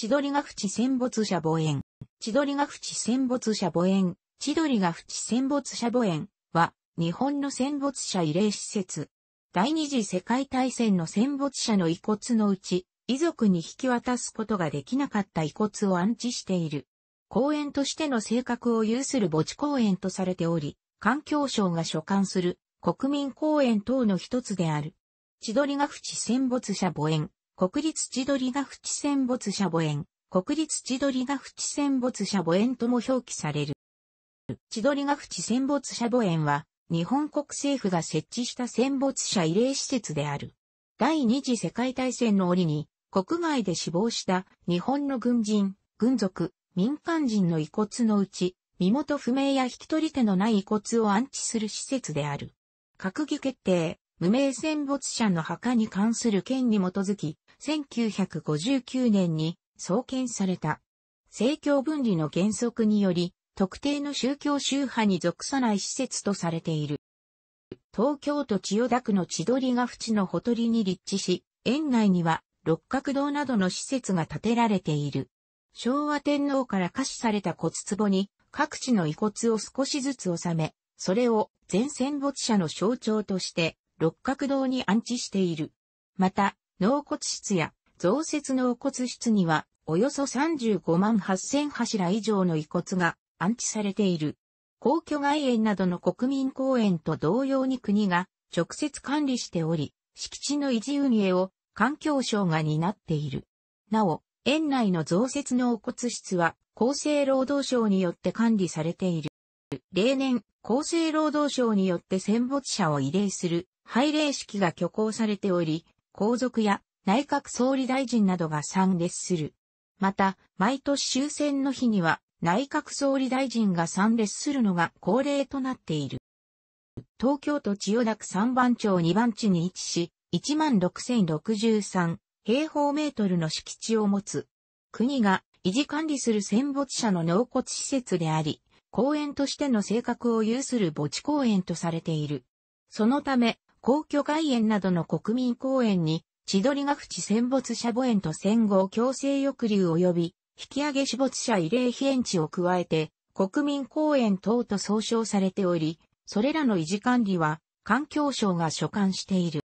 千鳥ヶ淵戦没者墓園。千鳥ヶ淵戦没者墓園。千鳥ヶ淵戦没者墓園は、日本の戦没者慰霊施設。第二次世界大戦の戦没者の遺骨のうち、遺族に引き渡すことができなかった遺骨を安置している。公園としての性格を有する墓地公園とされており、環境省が所管する国民公園等の一つである。千鳥ヶ淵戦没者墓園国立千鳥ヶ淵戦没者墓園、国立千鳥ヶ淵戦没者墓園とも表記される。千鳥ヶ淵戦没者墓園は、日本国政府が設置した戦没者慰霊施設である。第二次世界大戦の折に、国外で死亡した日本の軍人、軍属、民間人の遺骨のうち、身元不明や引き取り手のない遺骨を安置する施設である。閣議決定、無名戦没者の墓に関する件に基づき、1959年に創建された。政教分離の原則により、特定の宗教宗派に属さない施設とされている。東京都千代田区の千鳥ヶ淵のほとりに立地し、園内には六角堂などの施設が建てられている。昭和天皇から下賜された骨壺に各地の遺骨を少しずつ収め、それを全戦没者の象徴として六角堂に安置している。また、納骨室や増設納骨室には、およそ35万8000柱以上の遺骨が安置されている。皇居外苑などの国民公園と同様に国が直接管理しており、敷地の維持運営を環境省が担っている。なお、園内の増設納骨室は厚生労働省によって管理されている。例年、厚生労働省によって戦没者を慰霊する拝礼式が挙行されており、皇族や内閣総理大臣などが参列する。また、毎年終戦の日には内閣総理大臣が参列するのが恒例となっている。東京都千代田区三番町2番地に位置し、16,063平方メートルの敷地を持つ。国が維持管理する戦没者の納骨施設であり、公園としての性格を有する墓地公園とされている。そのため、皇居外苑などの国民公園に、千鳥ヶ淵戦没者墓苑と戦後強制抑留及び、引き上げ死没者慰霊碑園地を加えて、国民公園等と総称されており、それらの維持管理は、環境省が所管している。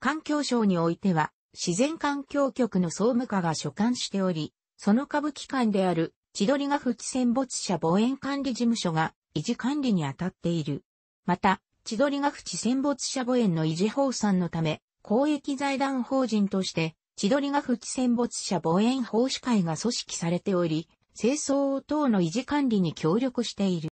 環境省においては、自然環境局の総務課が所管しており、その下部機関である、千鳥ヶ淵戦没者墓苑管理事務所が維持管理に当たっている。また、千鳥ヶ淵戦没者墓園の維持法産のため、公益財団法人として、千鳥ヶ淵戦没者墓園奉仕会が組織されており、清掃等の維持管理に協力している。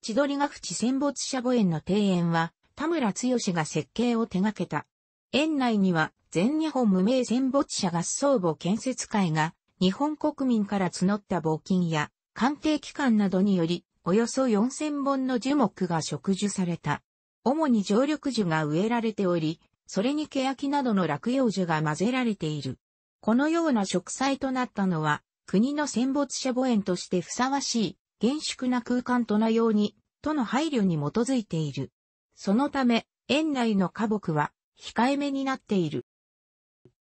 千鳥ヶ淵戦没者墓園の庭園は、田村剛が設計を手掛けた。園内には、全日本無名戦没者合葬墓建設会が、日本国民から募った募金や、官邸機関などにより、およそ4000本の樹木が植樹された。主に常緑樹が植えられており、それにケヤキなどの落葉樹が混ぜられている。このような植栽となったのは、国の戦没者墓園としてふさわしい、厳粛な空間となように、との配慮に基づいている。そのため、園内の花木は、控えめになっている。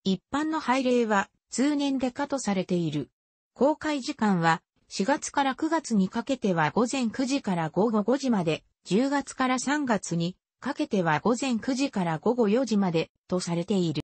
一般の拝礼は、通年でかとされている。公開時間は、4月から9月にかけては午前9時から午後5時まで、10月から3月にかけては午前9時から午後4時までとされている。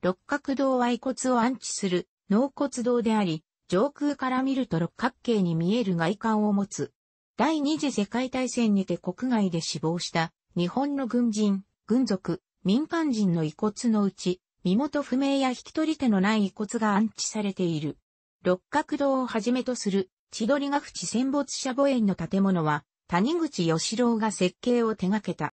六角堂は遺骨を安置する納骨堂であり、上空から見ると六角形に見える外観を持つ。第二次世界大戦にて国外で死亡した日本の軍人、軍属、民間人の遺骨のうち、身元不明や引き取り手のない遺骨が安置されている。六角堂をはじめとする千鳥ヶ淵戦没者墓園の建物は谷口義郎が設計を手掛けた。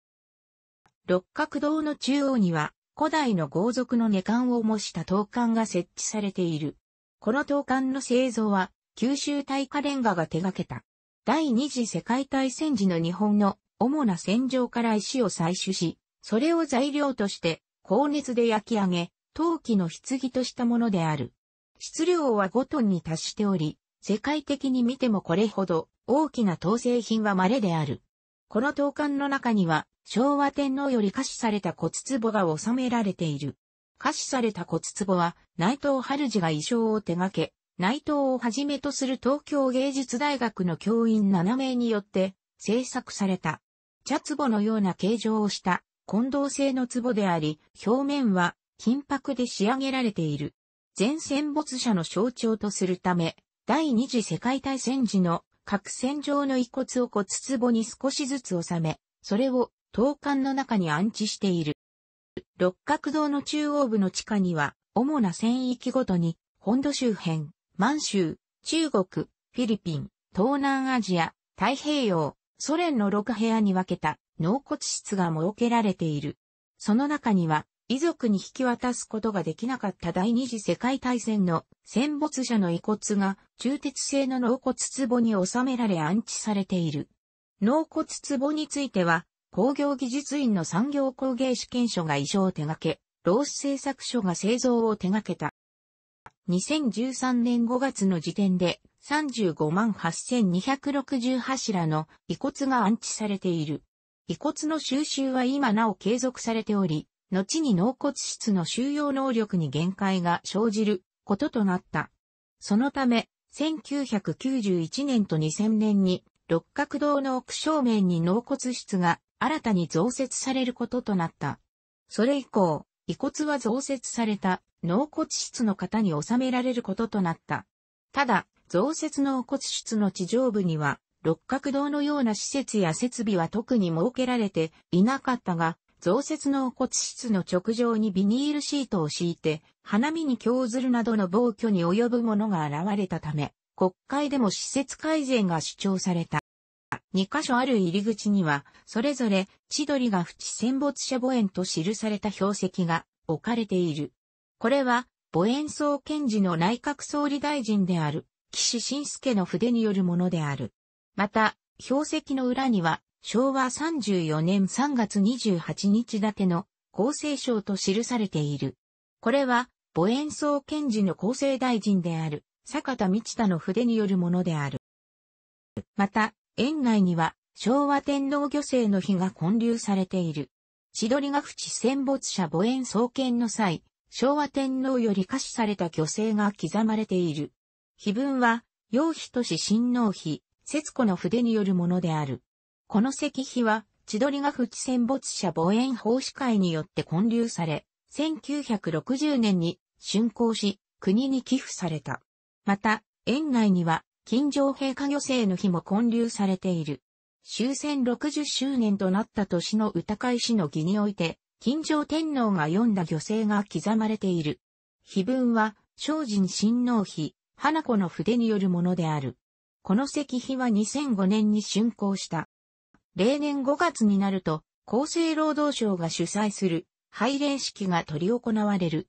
六角堂の中央には古代の豪族の寝館を模した陶館が設置されている。この陶館の製造は九州大火レンガが手掛けた。第二次世界大戦時の日本の主な戦場から石を採取し、それを材料として高熱で焼き上げ、陶器の棺としたものである。質量は5トンに達しており、世界的に見てもこれほど大きな陶製品は稀である。この陶管の中には、昭和天皇より可視された骨壺が収められている。可視された骨壺は、内藤春次が衣装を手掛け、内藤をはじめとする東京芸術大学の教員7名によって制作された。茶壺のような形状をした、混同性の壺であり、表面は金箔で仕上げられている。全戦没者の象徴とするため、第二次世界大戦時の各戦場の遺骨を骨壺に少しずつ収め、それを東館の中に安置している。六角堂の中央部の地下には、主な戦域ごとに、本土周辺、満州、中国、フィリピン、東南アジア、太平洋、ソ連の6部屋に分けた納骨室が設けられている。その中には、遺族に引き渡すことができなかった第二次世界大戦の戦没者の遺骨が中鉄製の納骨壺に収められ安置されている。納骨壺については、工業技術院の産業工芸試験所が衣装を手掛け、ロース製作所が製造を手掛けた。2013年5月の時点で35万8260柱の遺骨が安置されている。遺骨の収集は今なお継続されており、後に納骨室の収容能力に限界が生じることとなった。そのため、1991年と2000年に六角堂の奥正面に納骨室が新たに増設されることとなった。それ以降、遺骨は増設された納骨室の方に収められることとなった。ただ、増設納骨室の地上部には、六角堂のような施設や設備は特に設けられていなかったが、増設の骨室の直上にビニールシートを敷いて、花見に興ずるなどの暴挙に及ぶ者が現れたため、国会でも施設改善が主張された。二箇所ある入り口には、それぞれ、千鳥が淵戦没者墓園と記された標石が置かれている。これは、母園総検事の内閣総理大臣である、岸信介の筆によるものである。また、標石の裏には、昭和34年3月28日建ての厚生省と記されている。これは、母演奏検事の厚生大臣である、坂田道太の筆によるものである。また、園内には、昭和天皇御生の碑が建立されている。千鳥ヶ淵戦没者母演総研の際、昭和天皇より可視された御生が刻まれている。碑文は、陽妃都市親王妃、節子の筆によるものである。この石碑は、千鳥ヶ淵戦没者望遠奉仕会によって建立され、1960年に竣工し、国に寄付された。また、園内には、金城陛下女性の日も建立されている。終戦60周年となった年の歌会市の儀において、金城天皇が読んだ女性が刻まれている。碑文は、精進親王碑、花子の筆によるものである。この石碑は2005年に竣工した。例年5月になると、厚生労働省が主催する拝礼式が取り行われる。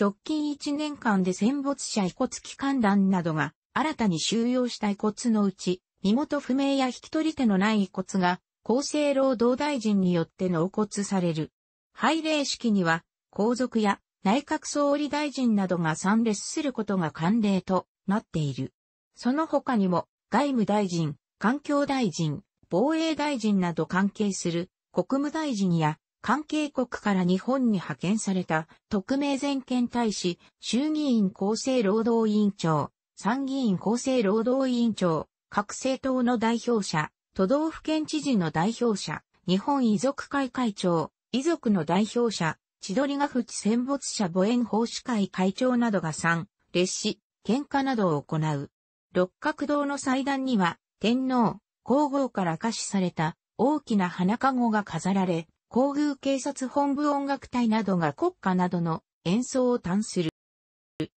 直近1年間で戦没者遺骨機関団などが新たに収容した遺骨のうち、身元不明や引き取り手のない遺骨が厚生労働大臣によって納骨される。拝礼式には皇族や内閣総理大臣などが参列することが慣例となっている。その他にも外務大臣、環境大臣、防衛大臣など関係する国務大臣や関係国から日本に派遣された特命全権大使、衆議院厚生労働委員長、参議院厚生労働委員長、各政党の代表者、都道府県知事の代表者、日本遺族会会長、遺族の代表者、千鳥ヶ淵戦没者母縁奉仕会会長などが参列し、喧嘩などを行う。六角堂の祭壇には、天皇、皇后から歌詞された大きな花籠が飾られ、皇宮警察本部音楽隊などが国歌などの演奏を担する。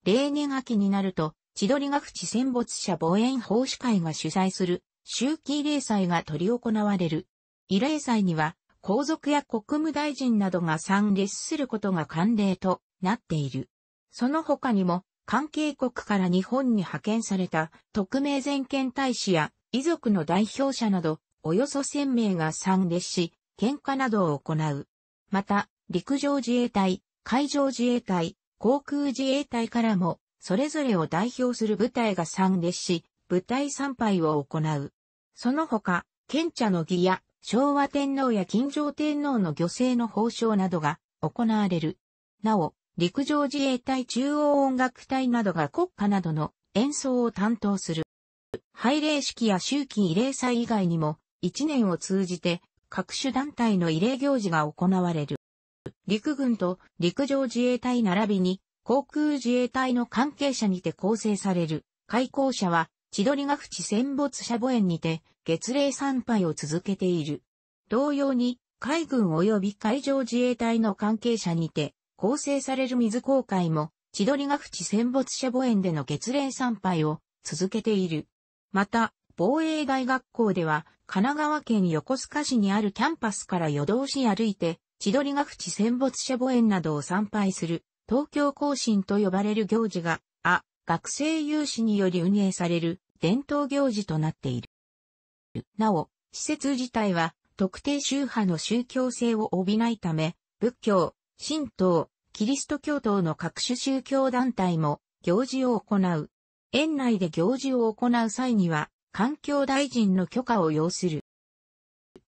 例年秋になると、千鳥ヶ淵戦没者防衛奉仕会が主催する、秋季霊祭が取り行われる。慰霊祭には、皇族や国務大臣などが参列することが慣例となっている。その他にも、関係国から日本に派遣された特命全権大使や遺族の代表者など、およそ1000名が参列し、喧嘩などを行う。また、陸上自衛隊、海上自衛隊、航空自衛隊からも、それぞれを代表する部隊が参列し、部隊参拝を行う。その他、賢者の儀や昭和天皇や金城天皇の御政の褒章などが行われる。なお、陸上自衛隊中央音楽隊などが国歌などの演奏を担当する。拝礼式や秋季慰霊祭以外にも、一年を通じて各種団体の慰霊行事が行われる。陸軍と陸上自衛隊並びに航空自衛隊の関係者にて構成される開校者は千鳥ヶ淵戦没者墓苑にて月齢参拝を続けている。同様に海軍及び海上自衛隊の関係者にて構成される水航海も千鳥ヶ淵戦没者墓苑での月齢参拝を続けている。また、防衛大学校では、神奈川県横須賀市にあるキャンパスから夜通し歩いて、千鳥ヶ淵戦没者墓園などを参拝する、東京行進と呼ばれる行事が、あ、学生有志により運営される伝統行事となっている。なお、施設自体は特定宗派の宗教性を帯びないため、仏教、神道、キリスト教等の各種宗教団体も行事を行う。園内で行事を行う際には、環境大臣の許可を要する。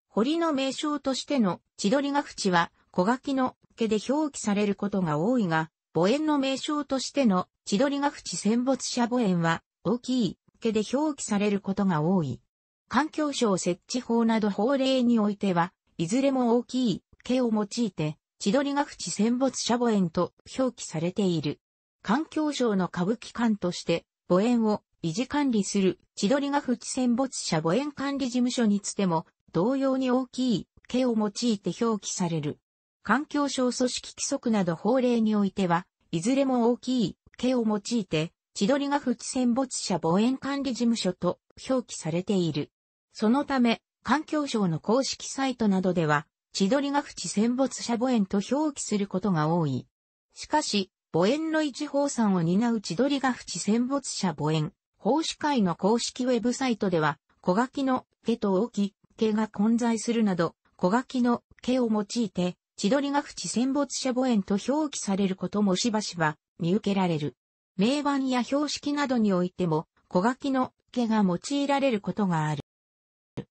堀の名称としての千鳥ヶ淵は小垣の家で表記されることが多いが、母園の名称としての千鳥ヶ淵戦没者母園は大きい家で表記されることが多い。環境省設置法など法令においては、いずれも大きい家を用いて千鳥ヶ淵戦没者母園と表記されている。環境省の歌舞伎館として墓園を維持管理する千鳥ヶ淵戦没者墓園管理事務所につても同様に大きい毛を用いて表記される。環境省組織規則など法令においては、いずれも大きい毛を用いて、千鳥ヶ淵戦没者墓園管理事務所と表記されている。そのため、環境省の公式サイトなどでは、千鳥ヶ淵戦没者墓園と表記することが多い。しかし、母園の一方産を担う千鳥ヶ淵戦没者母園、奉仕会の公式ウェブサイトでは、小垣の毛と大き、毛が混在するなど、小垣の毛を用いて、千鳥ヶ淵戦没者母園と表記されることもしばしば見受けられる。名盤や標識などにおいても、小垣の毛が用いられることがある。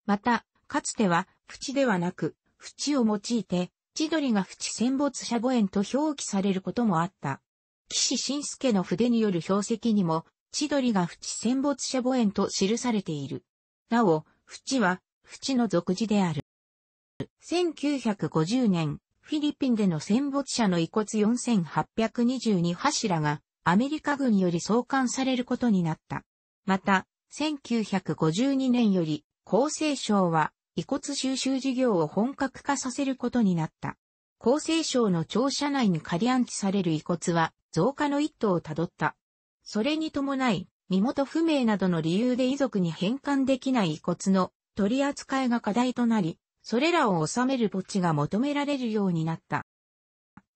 また、かつては、縁ではなく、縁を用いて、千鳥が淵戦没者母園と表記されることもあった。岸信介の筆による標石にも、千鳥が淵戦没者墓園と記されている。なお、淵は、淵の俗字である。1950年、フィリピンでの戦没者の遺骨4822柱が、アメリカ軍より送還されることになった。また、1952年より、厚生省は、遺骨収集事業を本格化させることになった。厚生省の庁舎内に仮安置される遺骨は、増加の一途をたどった。それに伴い、身元不明などの理由で遺族に返還できない遺骨の取り扱いが課題となり、それらを収める墓地が求められるようになった。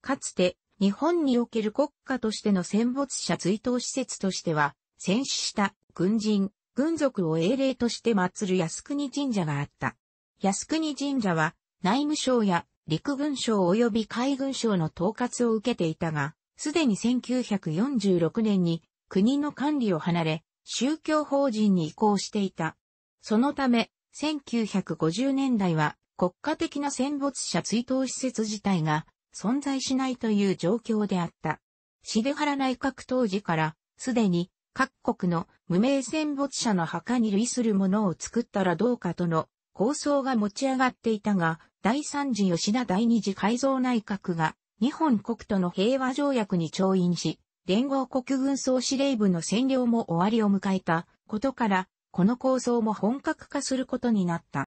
かつて、日本における国家としての戦没者追悼施設としては、戦死した軍人、軍属を英霊として祀る靖国神社があった。靖国神社は、内務省や陸軍省及び海軍省の統括を受けていたが、すでに1946年に国の管理を離れ、宗教法人に移行していた。そのため、1950年代は国家的な戦没者追悼施設自体が存在しないという状況であった。シデハラ内閣当時から、すでに各国の無名戦没者の墓に類するものを作ったらどうかとの構想が持ち上がっていたが、第3次吉田第2次改造内閣が日本国との平和条約に調印し、連合国軍総司令部の占領も終わりを迎えたことから、この構想も本格化することになった。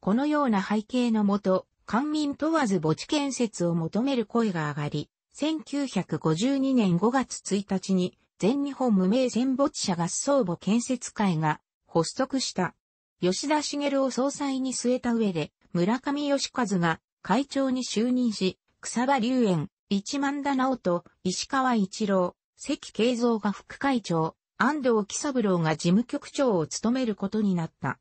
このような背景のもと、官民問わず墓地建設を求める声が上がり、1952年5月1日に全日本無名戦没者合葬墓建設会が発足した。吉田茂を総裁に据えた上で、村上義和が会長に就任し、草場龍園、一万田直人、石川一郎、関慶三が副会長、安藤喜三郎が事務局長を務めることになった。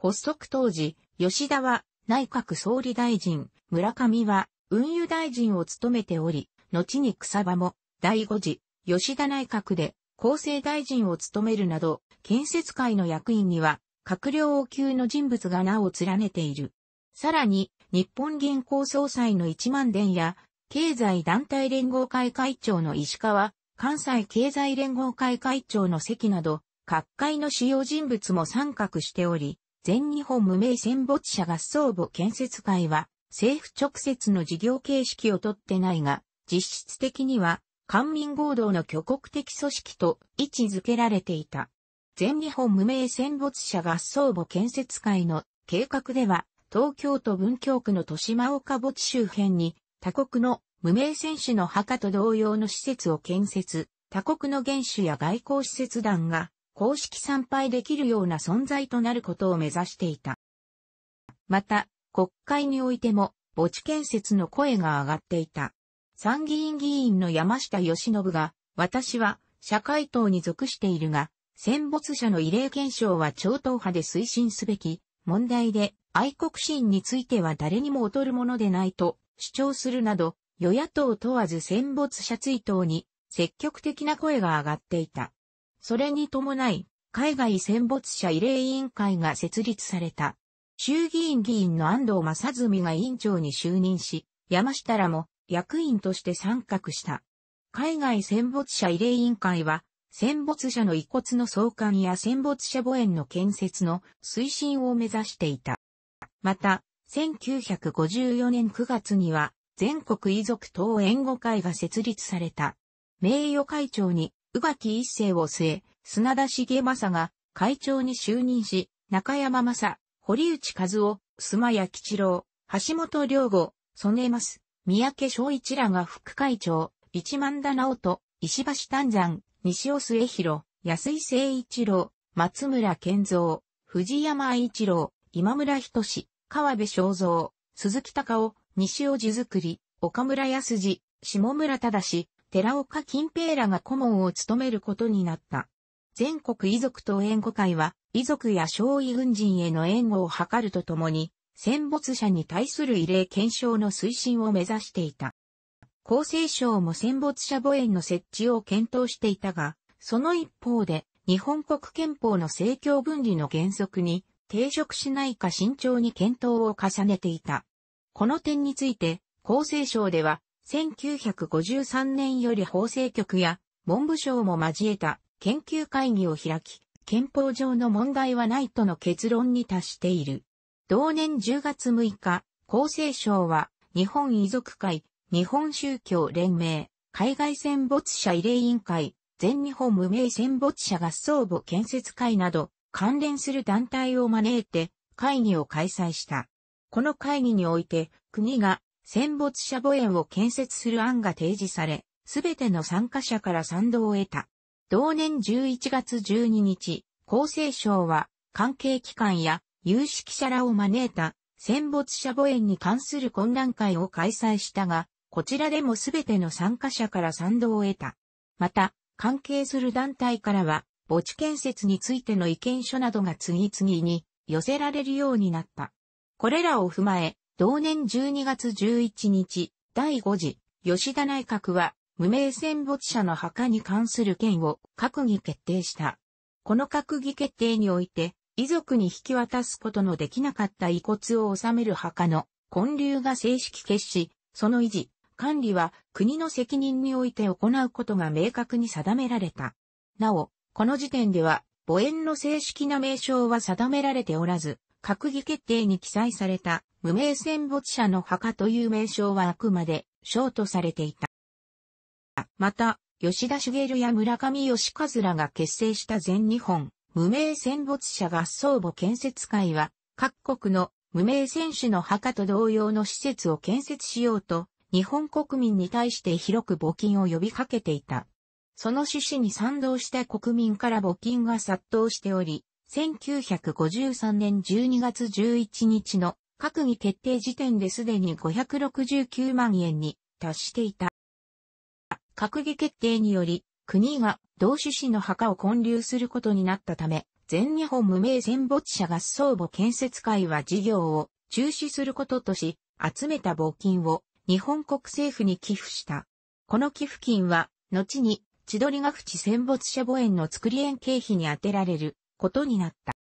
発足当時、吉田は内閣総理大臣、村上は運輸大臣を務めており、後に草場も第五次吉田内閣で厚生大臣を務めるなど、建設会の役員には閣僚級の人物が名を連ねている。さらに、日本銀行総裁の一万伝や、経済団体連合会会長の石川、関西経済連合会会長の席など、各界の主要人物も参画しており、全日本無名戦没者合葬墓建設会は、政府直接の事業形式をとってないが、実質的には、官民合同の挙国的組織と位置づけられていた。全日本無名戦没者合葬墓建設会の計画では、東京都文京区の豊島岡墓地周辺に、他国の無名戦士の墓と同様の施設を建設、他国の元首や外交使節団が公式参拝できるような存在となることを目指していた。また、国会においても墓地建設の声が上がっていた。参議院議員の山下義信が、私は社会党に属しているが、戦没者の慰霊検証は超党派で推進すべき問題で、愛国心については誰にも劣るものでないと主張するなど、与野党問わず戦没者追悼に積極的な声が上がっていた。それに伴い、海外戦没者慰霊委員会が設立された。衆議院議員の安藤正澄が委員長に就任し、山下らも役員として参画した。海外戦没者慰霊委員会は、戦没者の遺骨の送還や戦没者墓園の建設の推進を目指していた。また、1954年9月には、全国遺族等援護会が設立された。名誉会長に、宇垣一世を据え、砂田重政が会長に就任し、中山正、堀内和夫、須磨屋吉郎、橋本良吾、曽根ま三宅昭一らが副会長、一万田直人、石橋丹山、西尾末広、安井誠一郎、松村健三、藤山愛一郎、今村仁志、川辺正蔵、鈴木隆夫、西尾地作り、岡村康二、下村忠、寺岡金平らが顧問を務めることになった。全国遺族と援護会は、遺族や小尉軍人への援護を図るとともに、戦没者に対する異例検証の推進を目指していた。厚生省も戦没者墓園の設置を検討していたが、その一方で、日本国憲法の政教分離の原則に、定職しないか慎重に検討を重ねていた。この点について、厚生省では、1953年より法制局や文部省も交えた研究会議を開き、憲法上の問題はないとの結論に達している。同年10月6日、厚生省は日本遺族会、日本宗教連盟、海外戦没者慰霊委員会、全日本無名戦没者合葬墓建設会など、関連する団体を招いて会議を開催した。この会議において、国が戦没者墓園を建設する案が提示され、すべての参加者から賛同を得た。同年11月12日、厚生省は関係機関や有識者らを招いた戦没者墓園に関する懇談会を開催したが、こちらでもすべての参加者から賛同を得た。また、関係する団体からは、墓地建設についての意見書などが次々に寄せられるようになった。これらを踏まえ、同年12月11日、第5次吉田内閣は無名戦没者の墓に関する件を閣議決定した。この閣議決定において、遺族に引き渡すことのできなかった遺骨を収める墓の混流が正式決し、その維持、管理は国の責任において行うことが明確に定められた。なお、この時点では、母園の正式な名称は定められておらず、閣議決定に記載された無名戦没者の墓という名称はあくまで、ショートされていた。また、吉田茂や村上義和らが結成した全日本無名戦没者合奏母建設会は、各国の無名戦士の墓と同様の施設を建設しようと、日本国民に対して広く募金を呼びかけていた。その趣旨に賛同した国民から募金が殺到しており、1953年12月11日の閣議決定時点ですでに569万円に達していた。閣議決定により、国が同趣旨の墓を建立することになったため、全日本無名戦没者合葬墓建設会は事業を中止することとし、集めた募金を日本国政府に寄付した。この寄付金は、後に千鳥ヶ淵戦没者墓園の作り園経費に充てられることになった。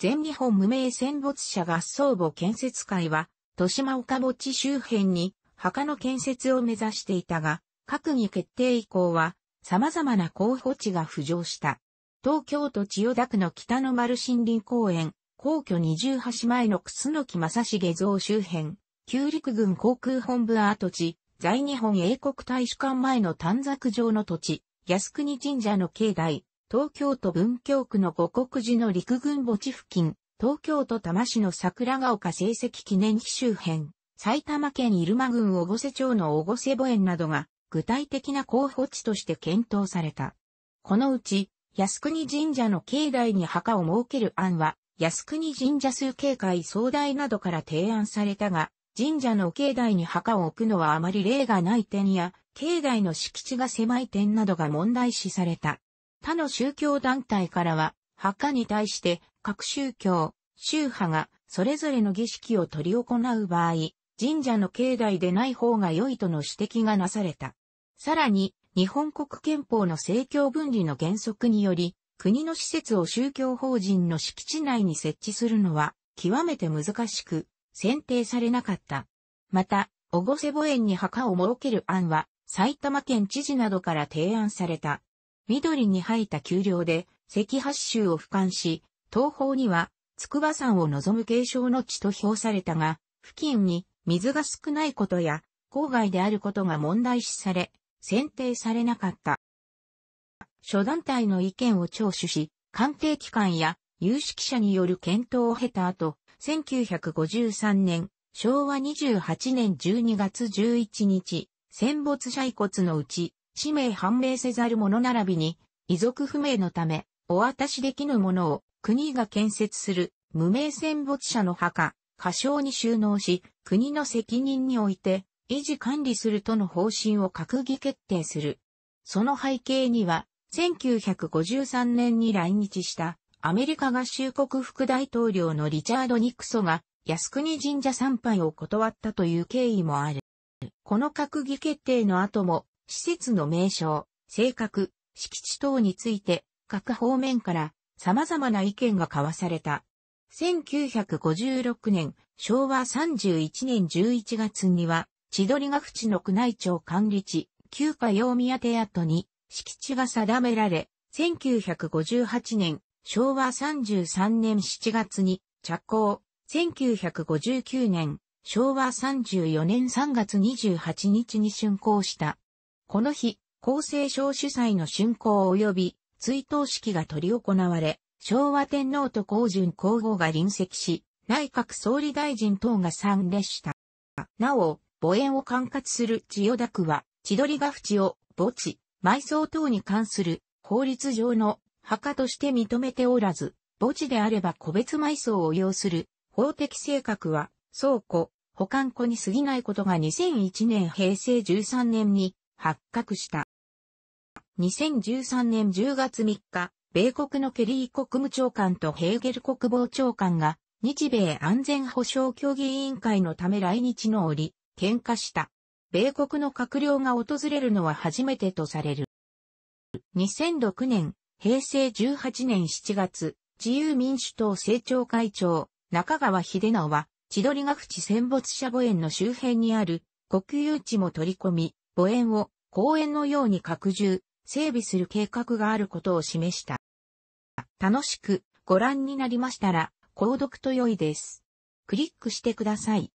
全日本無名戦没者合奏墓建設会は、豊島岡墓地周辺に墓の建設を目指していたが、閣議決定以降は、様々な候補地が浮上した。東京都千代田区の北の丸森林公園、皇居二重橋前の楠木正成像周辺、旧陸軍航空本部跡地、在日本英国大使館前の短冊状の土地、靖国神社の境内、東京都文京区の五国寺の陸軍墓地付近、東京都多摩市の桜ヶ丘成績記念碑周辺、埼玉県入間郡小瀬町の小瀬墓園などが具体的な候補地として検討された。このうち、靖国神社の境内に墓を設ける案は、靖国神社数境界総大などから提案されたが、神社の境内に墓を置くのはあまり例がない点や、境内の敷地が狭い点などが問題視された。他の宗教団体からは、墓に対して各宗教、宗派がそれぞれの儀式を取り行う場合、神社の境内でない方が良いとの指摘がなされた。さらに、日本国憲法の政教分離の原則により、国の施設を宗教法人の敷地内に設置するのは極めて難しく、選定されなかった。また、越瀬墓園に墓を設ける案は、埼玉県知事などから提案された。緑に生えた丘陵で、赤八州を俯瞰し、東方には、筑波山を望む継承の地と評されたが、付近に水が少ないことや、郊外であることが問題視され、選定されなかった。諸団体の意見を聴取し、鑑定機関や有識者による検討を経た後、1953年、昭和28年12月11日、戦没者遺骨のうち、氏名判明せざる者並びに、遺族不明のため、お渡しできぬものを、国が建設する、無名戦没者の墓、過小に収納し、国の責任において、維持管理するとの方針を閣議決定する。その背景には、1953年に来日したアメリカ合衆国副大統領のリチャード・ニクソが靖国神社参拝を断ったという経緯もある。この閣議決定の後も、施設の名称、性格、敷地等について、各方面から様々な意見が交わされた。1956年、昭和31年11月には、千鳥ヶ淵の宮内庁管理地、旧家用宮邸跡に敷地が定められ、1958年、昭和33年7月に着工、1959年、昭和34年3月28日に竣工した。この日、厚生省主催の竣工及び追悼式が執り行われ、昭和天皇と皇順皇后が臨席し、内閣総理大臣等が参列した。なお、母園を管轄する千代田区は、千鳥ヶ淵を墓地、埋葬等に関する法律上の墓として認めておらず、墓地であれば個別埋葬を要する法的性格は倉庫、保管庫に過ぎないことが2001年平成13年に発覚した。2013年10月3日、米国のケリー国務長官とヘーゲル国防長官が日米安全保障協議委員会のため来日の折、喧嘩した。米国の閣僚が訪れるのは初めてとされる。2006年、平成18年7月、自由民主党政調会長、中川秀直は、千鳥ヶ淵戦没者墓園の周辺にある国有地も取り込み、墓園を公園のように拡充、整備する計画があることを示した。楽しくご覧になりましたら、購読と良いです。クリックしてください。